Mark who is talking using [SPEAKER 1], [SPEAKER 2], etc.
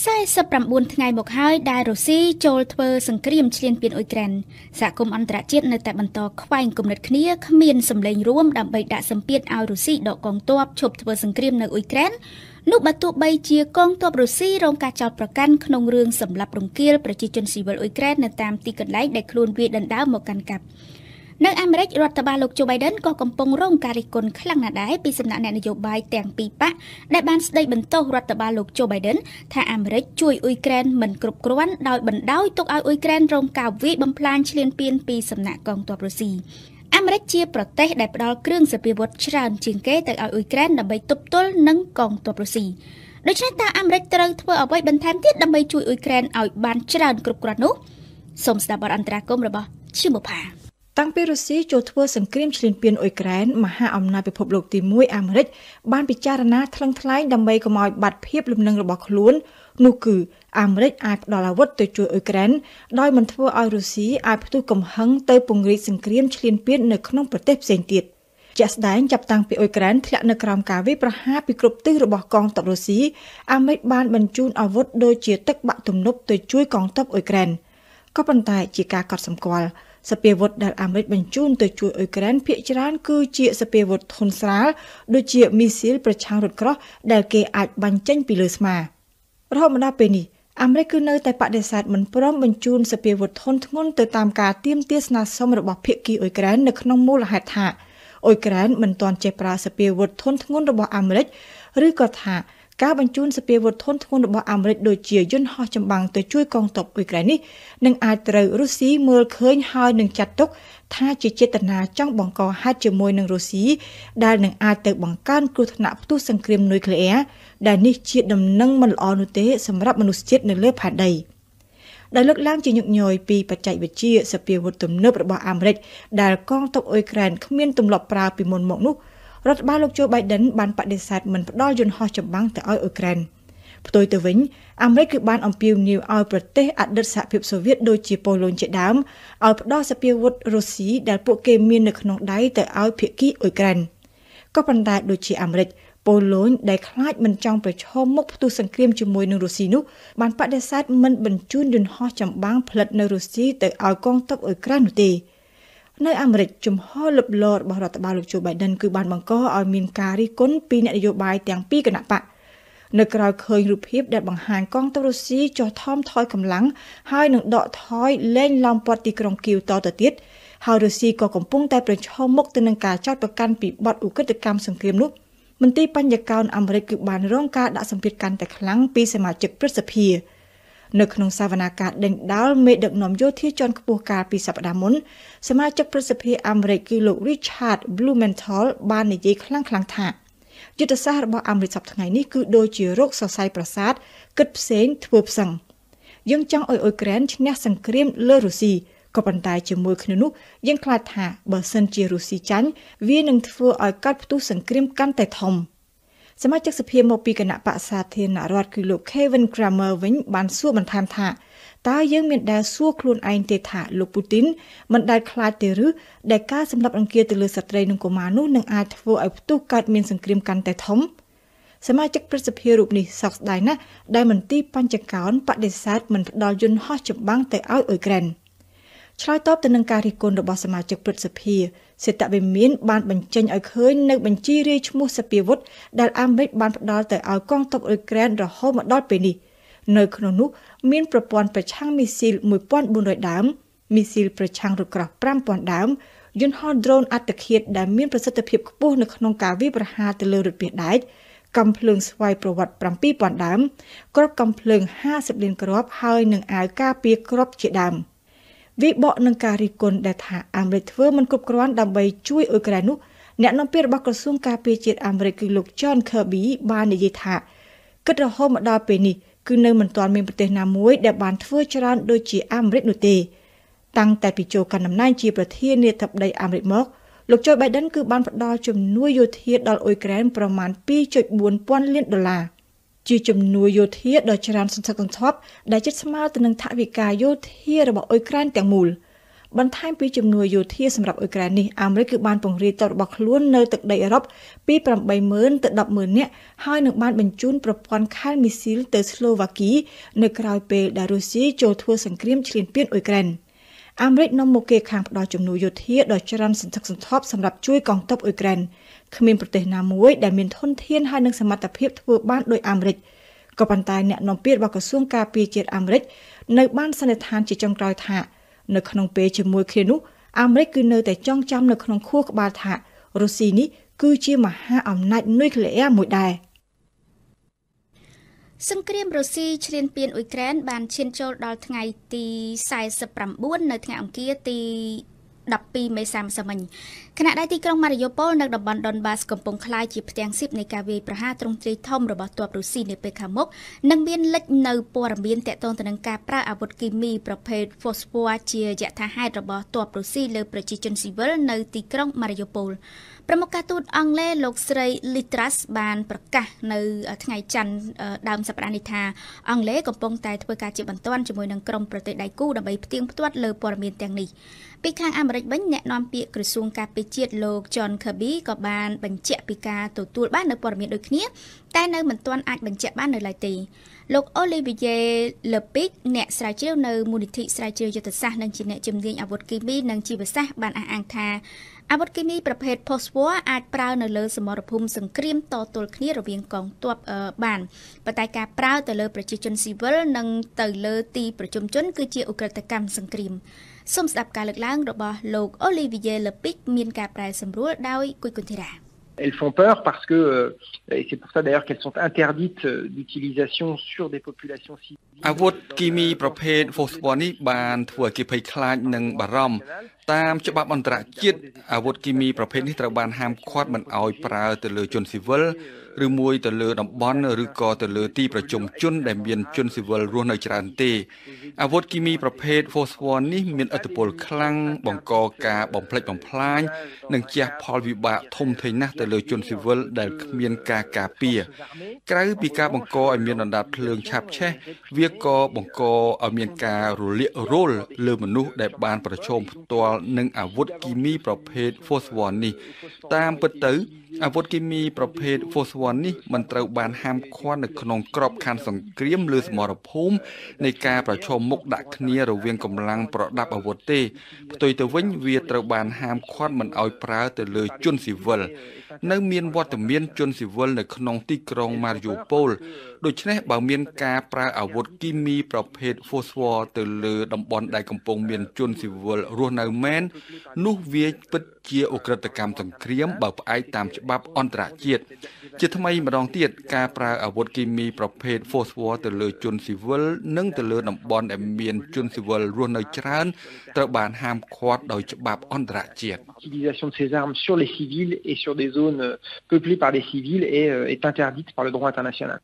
[SPEAKER 1] 49ថ្ងៃមកហើយដែលរុស្ស៊ីចូលធ្វើសង្គ្រាមឈ្លានពានអ៊ុយក្រែនសហគមន៍អន្តរជាតិនៅតែបន្តខ្វែងគំនិតគ្នាគ្មានសម្លេងរួមដើម្បីដាក់សម្ពាធឲ្យរុស្ស៊ីដកកងទ័ពឈប់ធ្វើសង្គ្រាមនៅអ៊ុយក្រែននោះបើទោះបីជាកងទ័ពរុស្ស៊ីរងការចោទប្រកាន់ក្នុងរឿងសម្លាប់រង្គាលប្រជាជនស៊ីវិលអ៊ុយក្រែននៅតាមទីកន្លែងដែលខ្លួនវាដណ្ដើមមកកាន់កាប់នៅអាមេរិករដ្ឋបាលលោកជូបៃដិនក៏កំពុងរងការរិះគន់ខ្លាំងណាស់ដែរពីសំណាក់អ្នកនយោបាយទាំងពីរបកដែលបានស្ដីបន្ទោសរដ្ឋបាលលោកជូបៃដិនថាអាមេរិកជួយអ៊ុយក្រែនមិនគ្រប់គ្រាន់ដោយបណ្ដោយទុកឲ្យអ៊ុយក្រែនរងការវាយបំផ្លាញឈ្លានពានពីសំណាក់កងទ័ពរុស្ស៊ីអាមេរិកជាប្រទេស ដែលផ្ដល់គ្រឿងសព្វាវុធច្រើនជាងគេទៅឲ្យអ៊ុយក្រែនដើម្បីទប់ទល់នឹងកងទ័ពរុស្ស៊ីដូច្នេះតើអាមេរិកត្រូវធ្វើអ្វីបន្ថែមទៀតដើម្បីជួយអ៊ុយក្រែនឲ្យបានច្រើនគ្រប់គ្រាន់នោះសូមស្ដាប់ប
[SPEAKER 2] ទអន្តរាគមន៍របស់ឈីមូផាតាំងពីរុស្ស៊ីចូលធ្វើសង្គ្រាមឈ្លានពានអ៊ុយក្រែនមហាអំណាចពិភពលោកទី1អាមេរិកបានពិចារណាថ្លឹងថ្លែងដើម្បីកុំឲ្យបាត់ភាពលំនឹងរបស់ខ្លួន នោះគឺអាមេរិកអាចផ្ដល់អាវុធទៅជួយអ៊ុយក្រែនដោយមិនធ្វើឲ្យរុស្ស៊ីអាចផ្ទុះកំហឹងទៅពង្រីកសង្គ្រាមឈ្លានពាននៅក្នុងប្រទេសផ្សេងទៀតជាក់ស្ដែងចាប់តាំងពីអ៊ុយក្រែនធ្លាក់នៅក្រោមការវាយប្រហារពីគ្រប់ទិសរបស់កងទ័ពរុស្ស៊ីអាមេរិកបានបញ្ជូនអាវុធដូចជាទឹកបាក់ទំនប់ទៅជួយកងទ័ពអ៊ុយក្រែនក៏ប៉ុន្តែជាការកត់សម្គាល់សពាវុធដែលអាមេរិកបញ្ជូនទៅជួយអ៊ុយក្រែនភាគច្រើនគឺជាសពាវុធធុនស្រាល ដូចជាមីស៊ីលប្រឆាំងរថក្រោះដែលគេអាចបាញ់ចេញពីលើស្មារហូតមកដល់ពេលនេះអាមេរិកគឺនៅតែបដិសេធមិនព្រមបញ្ជូនសពាវុធធុនធ្ងន់ទៅតាមការទាមទារស្នើសុំរបស់ភាគីអ៊ុយក្រែននៅក្នុងមូលហេតុថាអ៊ុយក្រែនមិនទាន់ចេះប្រើសពាវុធធុនធ្ងន់របស់អាមេរិកឬក៏ថាការបញ្ជូនសពាវុធធនធ្ងន់របស់អាមេរិកដូចជាយន្តហោះចម្បាំងទៅជួយកងទ័ពអ៊ុយក្រែននេះនឹងអាចត្រូវរុស្ស៊ីមើលឃើញហើយនឹងចាត់ទុកថាជាចេតនាចង់បង្កហេតុជាមួយនឹងរុស្ស៊ីដែលនឹងអាចទៅបង្កើនគ្រោះថ្នាក់ផ្ទុះសង្គ្រាមនុយក្លេអ៊ែរដែលនេះជាដំណឹងមិនល្អនោះទេសម្រាប់មនុស្សជាតិនៅលើផែនដី។ដែលលើកឡើងជាញឹកញយពីបច្ចេកវិទ្យាសពាវុធទំនើបរបស់អាមេរិកដែលកងទ័ពអ៊ុយក្រែនគ្មានទម្លាប់ប្រើពីមុនមកនោះរដ្ឋបាលលោកជូបៃដិនបានបដិសេធមិនផ្ដល់យន្តហោះចម្បាំងទៅឲ្យអ៊ុយក្រែនផ្ទុយទៅវិញអាមេរិកគឺបានអំពាវនាវឲ្យប្រទេស អតីតសហភាពសូវៀតដូចជាប៉ូឡូញជាដើមឲ្យផ្ដល់សពាវុធរុស្ស៊ីដែល ពួកគេមាននៅក្នុងដៃទៅឲ្យភាគីអ៊ុយក្រែនក៏ប៉ុន្តែ ដូចជាអាមេរិកប៉ូឡូញដែលខ្លាចមិនចង់ប្រឈមមុខផ្ទុះសង្គ្រាមជាមួយនឹងរុស្ស៊ីនោះ បានបដិសេធមិនបញ្ជូនយន្តហោះចម្បាំងផលិតនៅរុស្ស៊ីទៅឲ្យកងទ័ពអ៊ុយក្រែននោះទេ។នៅអាមេរិកជំហរលុបលរបស់រដ្ឋបាលលោកជូបៃដិនគឺបានបង្កឲ្យមានការរិះគន់ពីអ្នកនយោបាយទាំងពីរគណៈបកនៅក្រៅឃើញរូបភាពដែលបង្ហាញកងទ័ពរុស្ស៊ីចុះថមថយកម្លាំងហើយនឹងដកថយលែងឡោមព័ទ្ធទីក្រុងគីវតទៅទៀតហើយរុស្ស៊ីក៏កំពុងតែប្រឈមមុខទៅនឹងការចោទប្រកាន់ពីបទឧក្រិដ្ឋកម្មសង្គ្រាមនោះមន្ត្រីបញ្ញកោនអាមេរិកគឺបានរងការដាក់សម្ពាធកាន់តែខ្លាំងពីសមាជិកព្រឹទ្ធសភានៅក្នុងសវនាការដេញដោលមេដឹកនាំយោធាជាន់ខ្ពស់កាលពីសប្តាហ៍មុនសមាជិកប្រសិទ្ធិអាមេរិកគឺលោក Richard Blumenthal បាននិយាយខ្លាំងៗថាយុទ្ធសាស្ត្ររបស់អាមេរិកសប្តាហ៍ថ្ងៃនេះគឺដូចជារោគសរសៃប្រសាទគិតផ្សេង ធ្វើផ្សឹងយើងចង់ឲ្យអ៊ុយក្រែនឈ្នះសង្គ្រាម លើរុស្ស៊ីក៏ប៉ុន្តែជាមួយគ្នានោះយើងខ្លាចថាបើសិនជារុស្ស៊ីចាញ់វានឹងធ្វើឲ្យកាត់ផ្ទុះសង្គ្រាម កាន់តែធំ។សមាជិកសភាមកពីគណៈបកសាធារណរដ្ឋគឺលោក Kevin Kramer វិញបានសួរបន្ថែមថាតើយើងមានដែលសួរខ្លួនឯងទេថាលោកពូទីនមិនដែលខ្លាចទេឬដែលការសម្លាប់អង្គាទៅលើស្ត្រីនិងកុមារនោះនឹងអាចធ្វើឲ្យផ្ទុះកើតមានសង្គ្រាមកាន់តែធំសមាជិកប្រសិទ្ធិរូបនេះសោកស្ដាយណាស់ដែលមន្ត្រីបញ្ចកោនបដិសេធមិនផ្ដល់យន្តហោះចម្បាំងទៅឲ្យអ៊ុយក្រែន។ឆ្លើយតបទៅនឹងការរិះគន់របស់សមាជិកព្រឹទ្ធសភាសេតវិមានបានបញ្ចេញឲ្យឃើញនៅបញ្ជីរាយឈ្មោះសពាវុធដែលអាមេរិកបានផ្ដល់ទៅឲ្យកងទ័ពអ៊ុយក្រែនរហូតមកដល់ពេលនេះនៅក្នុងនោះមានប្រព័ន្ធប្រឆាំងមីស៊ីល1400ដើមមីស៊ីលប្រឆាំងរថក្រោះ5000ដើមយន្តហោះ drone អត្តឃាតដែលមានប្រសិទ្ធភាពខ្ពស់នៅក្នុងការវាយប្រហារទៅលើរថភៀសដែកកំភ្លើងស្វ័យប្រវត្តិ7000ដើមគ្រាប់កំភ្លើង50លានគ្រាប់ហើយនឹងអាវការពារគ្រាប់ជាដើម។វិបកនឹងការរិះគន់ដែលថាអាមេរិកធ្វើមិនគ្រប់គ្រាន់ដើម្បីជួយអ៊ុយក្រែននោះអ្នកនាំពាក្យរបស់ក្រសួងការពារជាតិអាមេរិកគឺលោក John Kirby បាននិយាយថាគិតរហូតមកដល់ពេលនេះគឺនៅមិនទាន់មានប្រទេសណាមួយដែលបានធ្វើច្រើនដូចជាអាមេរិកនោះទេ តាំងតែពីចូលកាន់តំណែងជាប្រធានាធិបតីអាមេរិកមកលោកជូបៃដិនគឺបានផ្ដល់ជំនួយយោធាដល់អ៊ុយក្រែនប្រមាណ2.4ពាន់លានដុល្លារជាជំនួយយោធាដ៏ច្រើនសន្ធឹកសន្ធាប់ដែលជិតស្មើទៅនឹងថវិកាយោធារបស់អ៊ុយក្រែនទាំងមូលបន្ថែមពីជំនួយយោធាសម្រាប់អ៊ុយក្រែននេះអាមេរិកគឺបានពង្រាយទ័ពរបស់ខ្លួននៅទឹកដីអឺរ៉ុបពី80000ទៅ100000នាក់ហើយនឹងបានបញ្ជូនប្រព័ន្ធខានមីស៊ីលទៅស្លូវ៉ាគីនៅក្រៅពេលដែលរុស្ស៊ីចូលធ្វើសង្គ្រាមឈ្លានពានអ៊ុយក្រែន។អាមេរិកនាំមុខគេខាងផ្ដល់ជំនួយយោធាដ៏ច្រើនសន្ធឹកសន្ធាប់សម្រាប់ជួយកងទ័ពអ៊ុយក្រែនគ្មានប្រទេសណាមួយដែលមានធនធានហើយនិងសមត្ថភាពធ្វើបានដោយអាមេរិកក៏ប៉ុន្តែអ្នកនាំពាក្យរបស់ក្រសួងការពារជាតិអាមេរិកនៅបានសន្និដ្ឋានជាចុងក្រោយថានៅក្នុងពេលជាមួយគ្នានោះអាមេរិកគឺនៅតែចងចាំនៅក្នុងខួរក្បាលថារុស្ស៊ីនេះគឺជាមហាអំណាចនុយក្លេអ៊ែរមួយដែរ។សង
[SPEAKER 1] ្គ្រាមរុស្ស៊ីឈ្លានពានអ៊ុយក្រែនបានឈានចូលដល់ថ្ងៃទី49នៅថ្ងៃអង្គារទី12មេសាម្សិលមិញខណៈដែលទីក្រុងម៉ារីយ៉ូប៉ូលនិងតំបន់ដុនបាសកំពុងក្លាយជាផ្ទាំងស៊ីបនៃការវាយប្រហារទ្រង់ទ្រាយធំរបស់ទ័ពរុស្ស៊ីនាពេលខាងមុខនិងមានលេចនៅព័ត៌មានទាក់ទងទៅនឹងការប្រើអាវុធគីមីប្រភេទ Phosphor ជាយថាហេតុរបស់ទ័ពរុស្ស៊ីលើប្រជាជនស៊ីវិលនៅទីក្រុងម៉ារីយ៉ូប៉ូលប្រមុខការទូតអង់គ្លេសលោកស្រី Litras បានប្រកាសនៅថ្ងៃច័ន្ទដើមសប្តាហ៍នេះថាអង់គ្លេសកំពុងតែធ្វើការជាបន្ទាន់ជាមួយនឹងក្រុមប្រទេសដៃគូដើម្បីផ្ទៀងផ្ទាត់លើព័ត៌មានទាំងនេះពីខាងអាមេរិកវិញអ្នកនាំពាក្យក្រសួងការពារជាតិលោក John Kirby ក៏បាន បញ្ជាក់ពីការទទួលបាននៅព័ត៌មានដូចគ្នា តែនៅមិនទាន់អាចបញ្ជាក់បាននៅឡើយទេលោក Olivier Lepic អ្នកស្រាវជ្រាវនៅមូលនិធិស្រាវជ្រាវយុទ្ធសាស្ត្រនិងជាអ្នកជំនាញអាវុធគីមីនិងជីវសាស្ត្របានអះអាងថាអាវុធគីមីប្រភេទ Postwar អាចប្រើនៅលើសមរភូមិសង្គ្រាមតទល់គ្នារវាងកងទ័ពបានប៉ុន្តែការប្រើទៅលើប្រជាជនស៊ីវិលនិងទៅលើទីប្រជុំជនគឺជាអ ுக ្រិតកម្មសង្គ្រាមសូមស្ដាប់ការលើកឡើងរបស់លោក Olivier Lepic មានការប្រែសម្រួលដោយគួយកុនធីរ៉ា
[SPEAKER 3] Elles font peur parce que, et c'est pour ça d'ailleurs qu'elles sont interdites d'utilisation sur des populations civiles. អាវុធគីមីប្រភេទ Phosphor នេះបានធ្វើឲ្យគេភ័យខ្លាចនិងបារម្ភតាមច្បាប់អន្តរជាតិអាវុធគីមីប្រភេទនេះត្រូវបានហាមឃាត់មិនឲ្យប្រើទៅលើជនស៊ីវិលឬមួយទៅលើតំបន់ឬក៏ទៅលើទីប្រជុំជនដែលមានជនស៊ីវិលរស់នៅច្រើនទេអាវុធគីមីប្រភេទ Phosphor នេះមានឥទ្ធិពលខ្លាំងបង្កការបំផ្លិចបំផ្លាញនិងជះផលវិបាកធំធេងណាស់ទៅលើជនស៊ីវិលដែលគ្មានការការពារ ក្រៅពីការបង្កឲ្យមានដណ្ដាបភ្លើងឆាបឆេះវាវាក៏បង្កឲ្យមានការរលាករលលើមនុស្សដែលបានប្រឈមផ្ទាល់នឹងអាវុធគីមីប្រភេទ Phosphor នេះ តាមពិតទៅអាវុធគីមីប្រភេទ Foswan នេះមិនត្រូវបានហាមឃាត់នៅក្នុងក្របខ័ណ្ឌសង្គ្រាមឬសមរភូមិនៃការប្រឈមមុខដាក់គ្នារវាងកម្លាំង ប្រដាប់អាវុធទេផ្ទុយទៅវិញវាត្រូវបាន ហាមឃាត់មិនឲ្យប្រើ ទៅលើជនស៊ីវិលនៅមានវត្តមានជនស៊ីវិលនៅក្នុងទីក្រុង Mariupol ដូច្នេះបើមាន ការប្រើអាវុធគីមីប្រភេទ Foswan ទៅលើតំបន់ដែលកំពុង មានជនស៊ីវិលរស់នៅមែននោះវាពិតជាអ ுக ្រិតកម្មសង្គ្រាមបើផ្អែកតាមច្បាប់អន្តរជាតិជាថ្មីម្ដងទៀតការប្រើអាវុធគីមីប្រភេទ Phosphor ទៅលើជនស៊ីវិលនិងទៅលើតំបន់ដែលមានជនស៊ីវិលរស់នៅច្រើនត្រូវបានហាមឃាត់ដោយច្បាប់អន្តរជាតិ L'utilisation de ces armes sur les civils et sur des zones peuplées par des civils est est interdite par le droit international